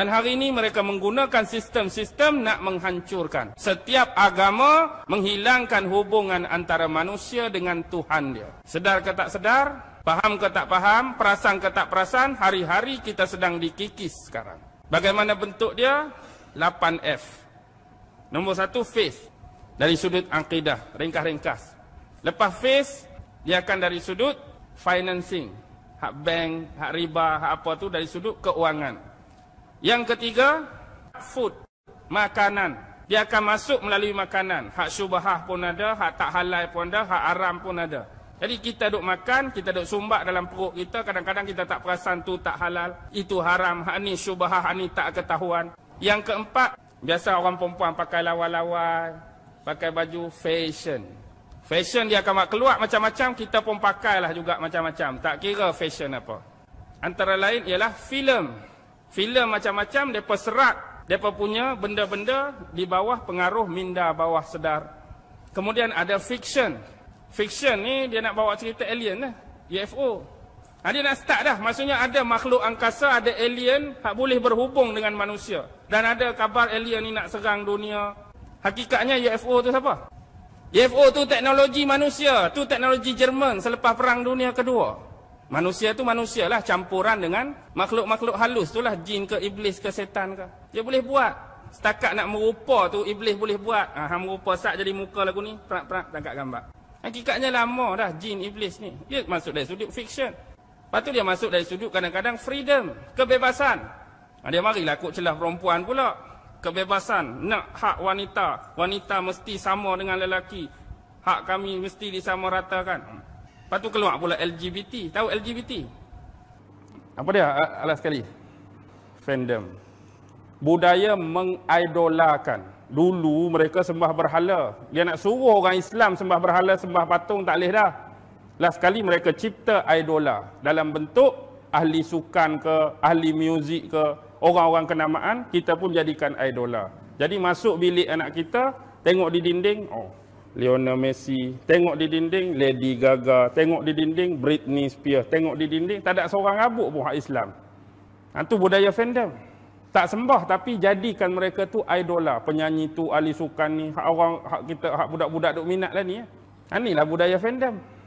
Dan hari ini mereka menggunakan sistem-sistem nak menghancurkan. Setiap agama menghilangkan hubungan antara manusia dengan Tuhan dia. Sedar ke tak sedar? Faham ke tak faham? Perasan ke tak perasan? Hari-hari kita sedang dikikis sekarang. Bagaimana bentuk dia? 8F. Nombor satu, faith. Dari sudut akidah, ringkas-ringkas. Lepas faith, dia akan dari sudut financing. Hak bank, hak riba, hak apa tu dari sudut keuangan. Yang ketiga, food, makanan. Dia akan masuk melalui makanan. Hak syubahah pun ada, hak tak halal pun ada, hak aram pun ada. Jadi kita duk makan, kita duk sumbat dalam perut kita, kadang-kadang kita tak perasan tu tak halal. Itu haram, hak ni syubahah, hak ni tak ketahuan. Yang keempat, biasa orang perempuan pakai lawan-lawan, pakai baju fashion. Fashion dia akan keluar macam-macam, kita pun pakailah juga macam-macam. Tak kira fashion apa. Antara lain ialah filem filem macam-macam depa serat depa punya benda-benda di bawah pengaruh minda bawah sedar kemudian ada fiction fiction ni dia nak bawa cerita alien lah UFO Ha, dia nak start dah. Maksudnya ada makhluk angkasa, ada alien yang boleh berhubung dengan manusia. Dan ada kabar alien ni nak serang dunia. Hakikatnya UFO tu siapa? UFO tu teknologi manusia. Tu teknologi Jerman selepas Perang Dunia Kedua. Manusia tu manusialah campuran dengan makhluk-makhluk halus tu lah jin ke iblis ke setan ke. Dia boleh buat. Setakat nak merupa tu iblis boleh buat. Ah ha, merupa sat jadi muka lagu ni, perak-perak tangkap gambar. Hakikatnya lama dah jin iblis ni. Dia masuk dari sudut fiction. Lepas tu dia masuk dari sudut kadang-kadang freedom, kebebasan. Ah, dia marilah kot celah perempuan pula. Kebebasan, nak hak wanita. Wanita mesti sama dengan lelaki. Hak kami mesti disamaratakan. Hmm. Lepas tu keluar pula LGBT. Tahu LGBT? Apa dia? Alas sekali. Fandom. Budaya mengidolakan. Dulu mereka sembah berhala. Dia nak suruh orang Islam sembah berhala, sembah patung tak boleh dah. Last kali mereka cipta idola dalam bentuk ahli sukan ke, ahli muzik ke, orang-orang kenamaan, kita pun jadikan idola. Jadi masuk bilik anak kita, tengok di dinding, oh Lionel Messi. Tengok di dinding, Lady Gaga. Tengok di dinding, Britney Spears. Tengok di dinding, tak ada seorang abuk pun hak Islam. Itu ha, budaya fandom. Tak sembah tapi jadikan mereka tu idola. Lah. Penyanyi tu, ahli sukan ni, hak orang, hak kita, hak budak-budak duk minat lah ni. Ya. Ha, lah budaya fandom.